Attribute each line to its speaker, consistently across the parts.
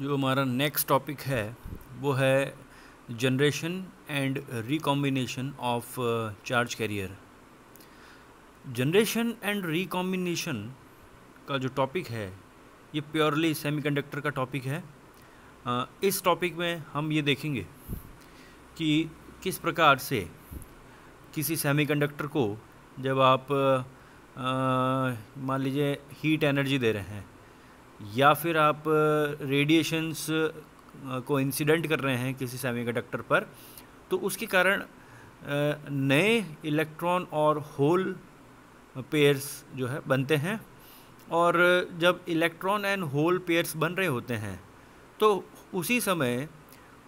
Speaker 1: जो हमारा next topic है वो है generation and recombination of charge carrier generation and recombination का जो टॉपिक है ये प्योरली सेमीकंडक्टर का टॉपिक है uh, इस टॉपिक में हम ये देखेंगे कि किस प्रकार से किसी सेमीकंडक्टर को जब आप uh, मान लीजिए हीट एनर्जी दे रहे हैं या फिर आप रेडिएशंस को इंसिडेंट कर रहे हैं किसी सेमीकंडक्टर पर तो उसके कारण नए इलेक्ट्रॉन और होल पेयर्स जो है बनते हैं और जब इलेक्ट्रॉन एंड होल पेयर्स बन रहे होते हैं तो उसी समय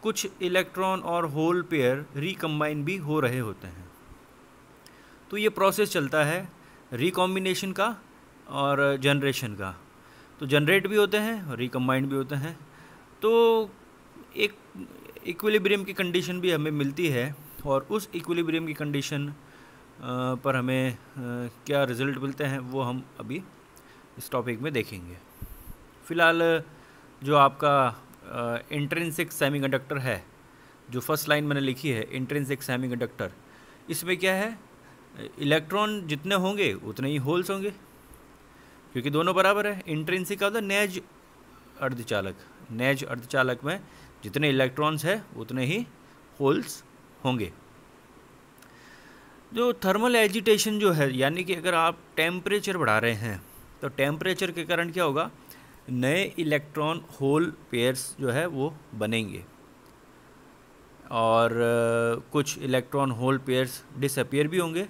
Speaker 1: कुछ इलेक्ट्रॉन और होल पेयर रिकम्बाइन भी हो रहे होते हैं तो ये प्रोसेस चलता है रिकॉम्बिनेशन का और जनरेशन का तो जनरेट भी होते हैं रिकम्बाइंड भी होते हैं तो एक इक्विलिब्रियम की कंडीशन भी हमें मिलती है और उस इक्विलिब्रियम की कंडीशन पर हमें क्या रिज़ल्ट मिलते हैं वो हम अभी इस टॉपिक में देखेंगे फ़िलहाल जो आपका इंट्रेंसिक सेमीकंडक्टर है जो फर्स्ट लाइन मैंने लिखी है इंट्रेंसिक सेमीकंडक्टर इसमें क्या है इलेक्ट्रॉन जितने होंगे उतने ही होल्स होंगे क्योंकि दोनों बराबर है इंट्रेंसिक का होता तो है नैज अर्धचालक नैज अर्धचालक में जितने इलेक्ट्रॉन्स है उतने ही होल्स होंगे जो थर्मल एजिटेशन जो है यानी कि अगर आप टेम्परेचर बढ़ा रहे हैं तो टेम्परेचर के कारण क्या होगा नए इलेक्ट्रॉन होल पेयर्स जो है वो बनेंगे और कुछ इलेक्ट्रॉन होल पेयर्स डिसअपेयर भी होंगे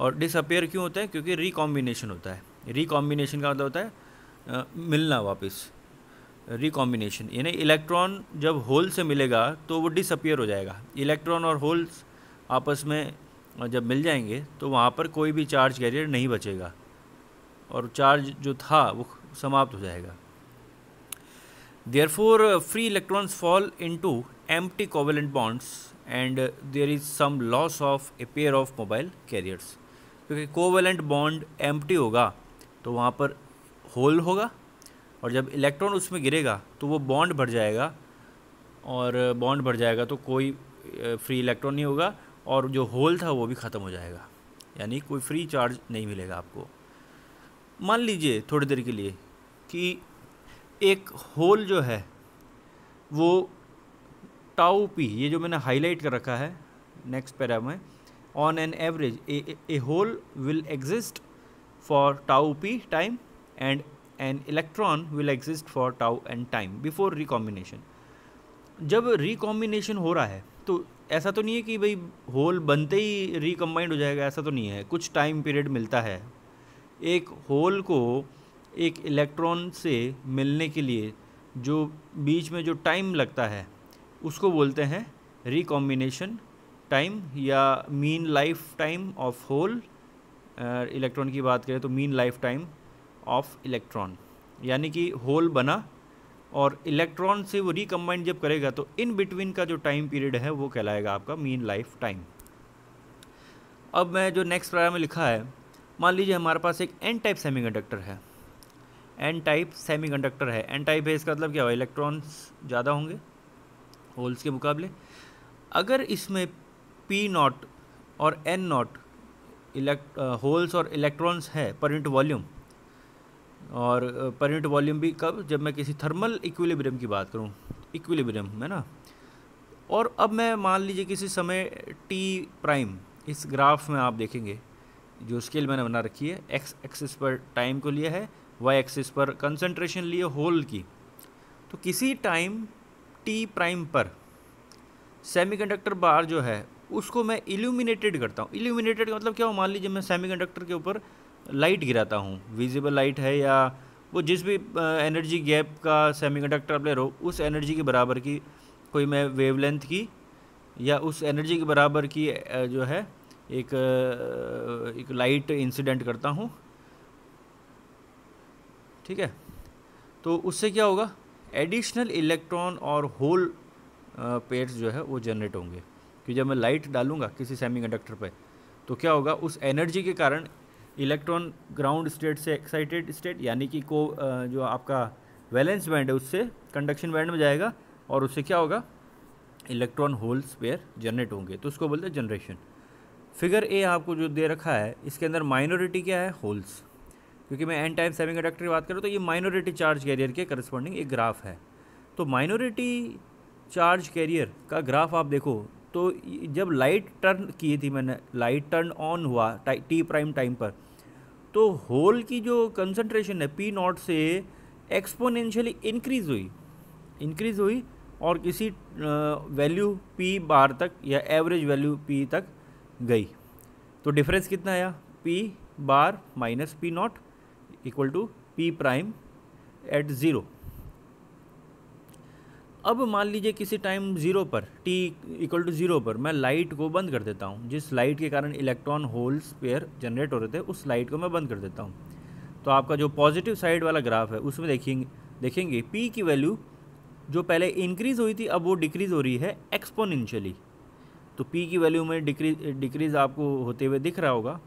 Speaker 1: और डिसअपेयर क्यों होता है क्योंकि रिकॉम्बिनेशन होता है रिकॉम्बिनेशन का मतलब होता है आ, मिलना वापस रिकॉम्बिनेशन यानी इलेक्ट्रॉन जब होल से मिलेगा तो वो डिसअपियर हो जाएगा इलेक्ट्रॉन और होल्स आपस में जब मिल जाएंगे तो वहाँ पर कोई भी चार्ज कैरियर नहीं बचेगा और चार्ज जो था वो समाप्त हो जाएगा therefore free electrons fall into empty covalent bonds and there is some loss of a pair of mobile carriers क्योंकि कोवेलेंट बॉन्ड एम्प्टी होगा तो वहाँ पर होल होगा और जब इलेक्ट्रॉन उसमें गिरेगा तो वो बॉन्ड भर जाएगा और बॉन्ड भर जाएगा तो कोई फ्री इलेक्ट्रॉन नहीं होगा और जो होल था वो भी ख़त्म हो जाएगा यानी कोई फ्री चार्ज नहीं मिलेगा आपको मान लीजिए थोड़ी देर के लिए कि एक होल जो है वो टाओ पी ये जो मैंने हाईलाइट कर रखा है नेक्स्ट पैरा में on an average a hole will exist for tau p time and an electron will exist for tau and time before recombination जब रिकॉम्बिनेशन हो रहा है तो ऐसा तो नहीं है कि भाई होल बनते ही रिकम्बाइंड हो जाएगा ऐसा तो नहीं है कुछ टाइम पीरियड मिलता है एक होल को एक इलेक्ट्रॉन से मिलने के लिए जो बीच में जो टाइम लगता है उसको बोलते हैं रिकॉम्बिनेशन टाइम या mean life time of hole electron की बात करें तो mean life time of electron यानी कि होल बना और इलेक्ट्रॉन से वो रिकम्बाइंड जब करेगा तो इन बिटवीन का जो टाइम पीरियड है वो कहलाएगा आपका मीन लाइफ टाइम अब मैं जो नेक्स्ट पैरा में लिखा है मान लीजिए हमारे पास एक एन टाइप कंडक्टर है एन टाइप कंडक्टर है एन टाइप है इसका मतलब क्या हुआ इलेक्ट्रॉन्स ज़्यादा होंगे होल्स के मुकाबले अगर इसमें पी नॉट और एन नॉट इलेक्ट होल्स uh, और इलेक्ट्रॉन्स है पर यूनिट वॉल्यूम और पर यूनिट वॉल्यूम भी कब जब मैं किसी थर्मल इक्विलिब्रियम की बात करूँ इक्विलिब्रियम है ना और अब मैं मान लीजिए किसी समय टी प्राइम इस ग्राफ में आप देखेंगे जो स्केल मैंने बना रखी है एक्स एक्सिस पर टाइम को लिया है वाई एक्सिस पर कंसंट्रेशन लिए होल की तो किसी टाइम टी प्राइम पर सेमीकंडक्टर बार जो है उसको मैं इल्यूमिनेटेड करता हूँ इल्यूमिनेटेड का मतलब क्या हो मान लीजिए मैं कंडक्टर के ऊपर लाइट गिराता हूँ विजिबल लाइट है या वो जिस भी एनर्जी गैप का सेमी कंडक्टर अपने हो उस एनर्जी के बराबर की कोई मैं वेवलेंथ की या उस एनर्जी के बराबर की जो है एक एक लाइट इंसिडेंट करता हूँ ठीक है तो उससे क्या होगा एडिशनल इलेक्ट्रॉन और होल पेयर्स जो है वो जनरेट होंगे कि जब मैं लाइट डालूंगा किसी सेमीकंडक्टर पे तो क्या होगा उस एनर्जी के कारण इलेक्ट्रॉन ग्राउंड स्टेट से एक्साइटेड स्टेट यानी कि को जो आपका वैलेंस बैंड है उससे कंडक्शन बैंड में जाएगा और उससे क्या होगा इलेक्ट्रॉन होल्स पेयर जनरेट होंगे तो उसको बोलते हैं जनरेशन फिगर ए आपको जो दे रखा है इसके अंदर माइनॉरिटी क्या है होल्स क्योंकि मैं एन टाइम सेमी कंडक्टर की बात करूँ तो ये माइनॉरिटी चार्ज कैरियर के करस्पॉन्डिंग एक ग्राफ है तो माइनॉरिटी चार्ज कैरियर का ग्राफ आप देखो तो जब लाइट टर्न की थी मैंने लाइट टर्न ऑन हुआ टी प्राइम टाइम पर तो होल की जो कंसनट्रेशन है पी नॉट से एक्सपोनेंशियली इंक्रीज हुई इंक्रीज हुई और किसी वैल्यू पी बार तक या एवरेज वैल्यू पी तक गई तो डिफरेंस कितना आया P bar minus P naught equal to P prime at zero अब मान लीजिए किसी टाइम ज़ीरो पर टी इक्वल टू ज़ीरो पर मैं लाइट को बंद कर देता हूँ जिस लाइट के कारण इलेक्ट्रॉन होल्स पेयर जनरेट हो रहे थे उस लाइट को मैं बंद कर देता हूँ तो आपका जो पॉजिटिव साइड वाला ग्राफ है उसमें देखेंगे देखेंगे पी की वैल्यू जो पहले इंक्रीज़ हुई थी अब वो डिक्रीज़ हो रही है एक्सपोनेंशियली तो पी की वैल्यू में डिक्रीज डिक्रीज़ आपको होते हुए दिख रहा होगा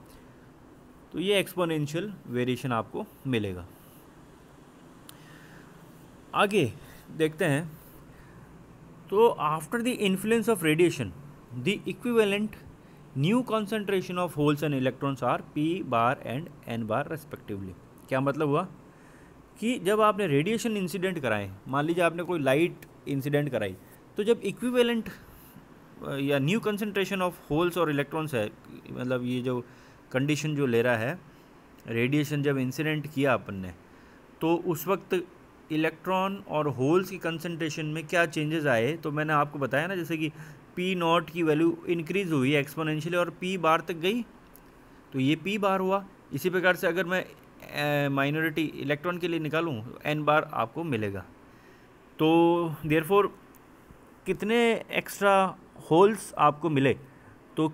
Speaker 1: तो ये एक्सपोनेंशियल वेरिएशन आपको मिलेगा आगे देखते हैं तो after the influence of radiation the equivalent new concentration of holes and electrons are P bar and N bar respectively क्या मतलब हुआ कि जब आपने रेडिएशन इंसिडेंट कराए मान लीजिए आपने कोई लाइट इंसिडेंट कराई तो जब इक्विवेलेंट या न्यू कंसनट्रेशन ऑफ होल्स और इलेक्ट्रॉन्स है मतलब ये जो कंडीशन जो ले रहा है रेडिएशन जब इंसिडेंट किया अपन ने तो उस वक्त इलेक्ट्रॉन और होल्स की कंसनट्रेशन में क्या चेंजेस आए तो मैंने आपको बताया ना जैसे कि पी नॉट की वैल्यू इंक्रीज़ हुई एक्सपोनेंशियली और पी बार तक गई तो ये पी बार हुआ इसी प्रकार से अगर मैं माइनॉरिटी इलेक्ट्रॉन के लिए निकालूँ एन तो बार आपको मिलेगा तो देयरफॉर कितने एक्स्ट्रा होल्स आपको मिले तो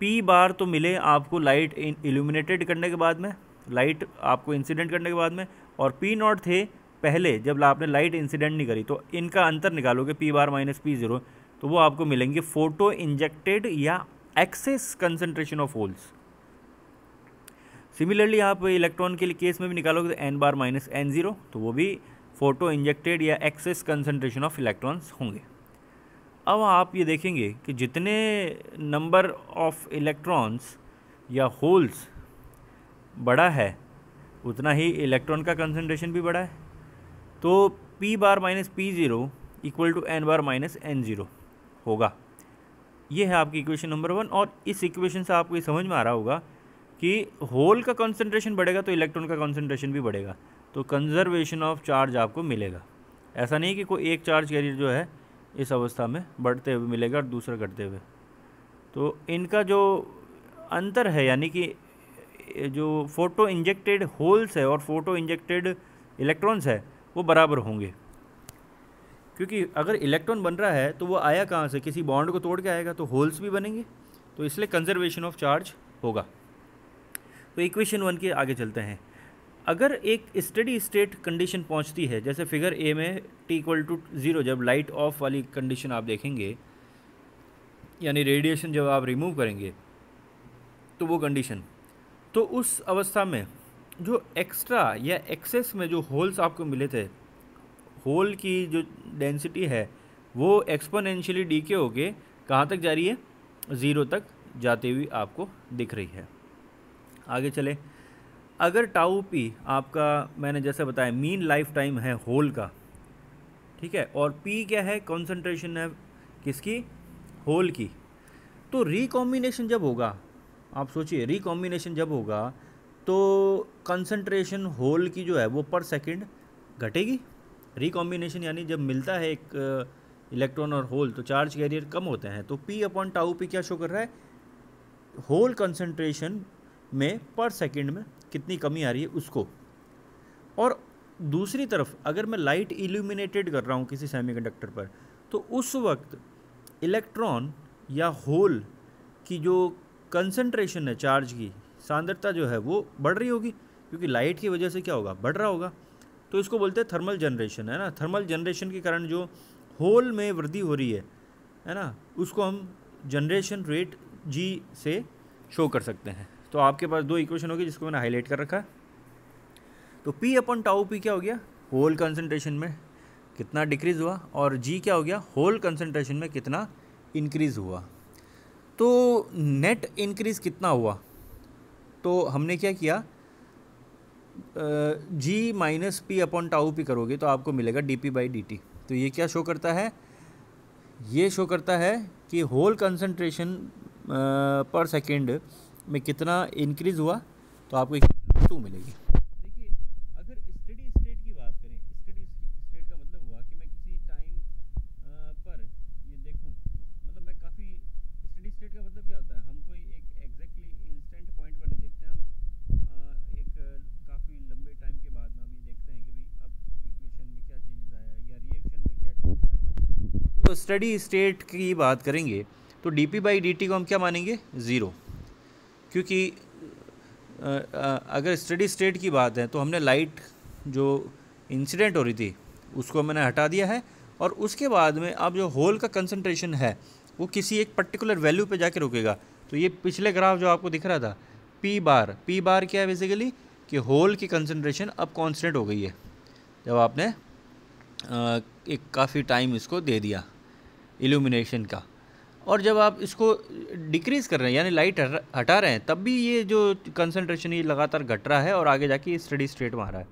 Speaker 1: पी बार तो मिले आपको लाइट इल्यूमिनेटेड करने के बाद में लाइट आपको इंसिडेंट करने के बाद में और पी नॉट थे पहले जब आपने लाइट इंसिडेंट नहीं करी तो इनका अंतर निकालोगे P bar minus P zero तो वो आपको मिलेंगे फोटो इंजेक्टेड या excess concentration of holes similarly आप इलेक्ट्रॉन के लिए केस में भी निकालोगे तो N bar minus N zero तो वो भी फोटो इंजेक्टेड या एक्सेस कंसनट्रेशन ऑफ इलेक्ट्रॉन्स होंगे अब आप ये देखेंगे कि जितने नंबर ऑफ इलेक्ट्रॉन्स या होल्स बड़ा है उतना ही इलेक्ट्रॉन का कंसनट्रेशन भी बड़ा है तो P bar minus P zero equal to N bar minus N zero होगा ये है आपकी इक्वेशन नंबर वन और इस इक्वेशन से आपको ये समझ में आ रहा होगा कि होल का कंसंट्रेशन बढ़ेगा तो इलेक्ट्रॉन का कंसंट्रेशन भी बढ़ेगा तो कंजर्वेशन ऑफ चार्ज आपको मिलेगा ऐसा नहीं कि कोई एक चार्ज कैरियर जो है इस अवस्था में बढ़ते हुए मिलेगा और दूसरा घटते हुए तो इनका जो अंतर है यानी कि जो फोटो इंजेक्टेड होल्स है और फोटो इंजेक्टेड इलेक्ट्रॉन्स है वो बराबर होंगे क्योंकि अगर इलेक्ट्रॉन बन रहा है तो वो आया कहाँ से किसी बॉन्ड को तोड़ के आएगा तो होल्स भी बनेंगे तो इसलिए कंजर्वेशन ऑफ चार्ज होगा तो इक्वेशन वन के आगे चलते हैं अगर एक स्टडी स्टेट कंडीशन पहुंचती है जैसे फिगर ए में टी इक्वल टू ज़ीरो जब लाइट ऑफ वाली कंडीशन आप देखेंगे यानी रेडिएशन जब आप रिमूव करेंगे तो वो कंडीशन तो उस अवस्था में जो एक्स्ट्रा या एक्सेस में जो होल्स आपको मिले थे होल की जो डेंसिटी है वो एक्सपोनेंशियली डी के होके कहाँ तक जा रही है ज़ीरो तक जाती हुई आपको दिख रही है आगे चले अगर टाउ पी आपका मैंने जैसे बताया मीन लाइफ टाइम है होल का ठीक है और पी क्या है कॉन्सेंट्रेशन है किसकी होल की तो रिकॉम्बिनेशन जब होगा आप सोचिए रिकॉम्बिनेशन जब होगा तो कंसनट्रेशन होल की जो है वो पर सेकेंड घटेगी रिकॉम्बिनेशन यानी जब मिलता है एक इलेक्ट्रॉन और होल तो चार्ज कैरियर कम होते हैं तो पी अपॉन टाउ पी क्या शो कर रहा है होल कंसनट्रेशन में पर सेकेंड में कितनी कमी आ रही है उसको और दूसरी तरफ अगर मैं लाइट इल्यूमिनेटेड कर रहा हूँ किसी सेमीकंडक्टर पर तो उस वक्त इलेक्ट्रॉन या होल की जो कंसनट्रेशन है चार्ज की सांद्रता जो है वो बढ़ रही होगी क्योंकि लाइट की वजह से क्या होगा बढ़ रहा होगा तो इसको बोलते हैं थर्मल जनरेशन है ना थर्मल जनरेशन के कारण जो होल में वृद्धि हो रही है है ना उसको हम जनरेशन रेट जी से शो कर सकते हैं तो आपके पास दो इक्वेशन होगी जिसको मैंने हाईलाइट कर रखा है तो पी अपन टाउ पी क्या हो गया होल कंसनट्रेशन में कितना डिक्रीज़ हुआ और जी क्या हो गया होल कंसनट्रेशन में कितना इंक्रीज़ हुआ तो नेट इंक्रीज़ कितना हुआ तो हमने क्या किया G minus P upon tau P करोगे तो आपको मिलेगा D P by D T तो ये क्या शो करता है ये शो करता है कि होल कंसनट्रेशन पर सेकेंड में कितना इंक्रीज हुआ तो आपको एक टू मिलेगी देखिए अगर स्टडी स्टेट की बात करें का मतलब, मतलब काफ़ी का मतलब क्या होता है हम कोई तो स्टडी स्टेट की बात करेंगे तो D P by D T को हम क्या मानेंगे ज़ीरो क्योंकि अगर स्टडी स्टेट की बात है तो हमने लाइट जो इंसिडेंट हो रही थी उसको मैंने हटा दिया है और उसके बाद में अब जो होल का कंसनट्रेशन है वो किसी एक पर्टिकुलर वैल्यू पे जाके रुकेगा तो ये पिछले ग्राफ जो आपको दिख रहा था पी बार पी बार क्या है बेसिकली कि होल की कंसनट्रेशन अब कॉन्सटेंट हो गई है जब आपने एक काफ़ी टाइम इसको दे दिया इल्यूमिनेशन का और जब आप इसको डिक्रीज़ कर रहे हैं यानी लाइट हटा रहे हैं तब भी ये जो कंसनट्रेशन ये लगातार घट रहा है और आगे जाके स्टडी स्टेट में आ रहा है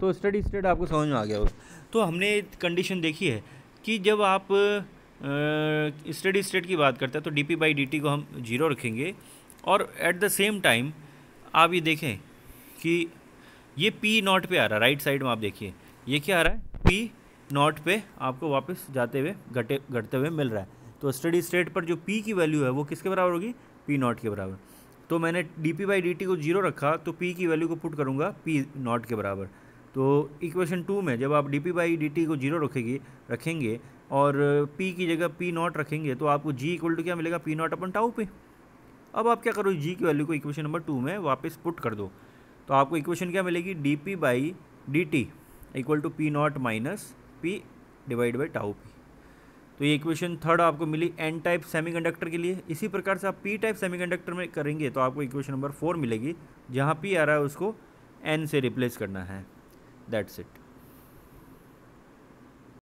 Speaker 1: तो स्टडी स्टेट आपको समझ में आ गया तो हमने कंडीशन देखी है कि जब आप स्टडी स्टेट की बात करते हैं तो D P by D T को हम जीरो रखेंगे और एट द सेम टाइम आप ये देखें कि ये पी नॉट पे आ रहा है राइट साइड में आप देखिए ये क्या आ रहा है पी नॉट पे आपको वापस जाते हुए घटे घटते हुए मिल रहा है तो स्टडी स्टेट पर जो पी की वैल्यू है वो किसके बराबर होगी पी नॉट के बराबर तो मैंने D P by D T को जीरो रखा तो पी की वैल्यू को पुट करूँगा पी नॉट के बराबर तो इक्वेशन टू में जब आप D P by D T को जीरो रखेगी रखेंगे और पी की जगह पी नॉट रखेंगे तो आपको जी इक्वल टू क्या मिलेगा पी नॉट अपन टाउ पे अब आप क्या करो जी की वैल्यू को इक्वेशन नंबर टू में वापस पुट कर दो तो आपको इक्वेशन क्या मिलेगी D P by D T equal to P naught minus P divide by tau P तो ये इक्वेशन थर्ड आपको मिली एन टाइप सेमीकंडक्टर के लिए इसी प्रकार से आप पी टाइप सेमीकंडक्टर में करेंगे तो आपको इक्वेशन नंबर फोर मिलेगी जहाँ पी आ रहा है उसको एन से रिप्लेस करना है दैट्स इट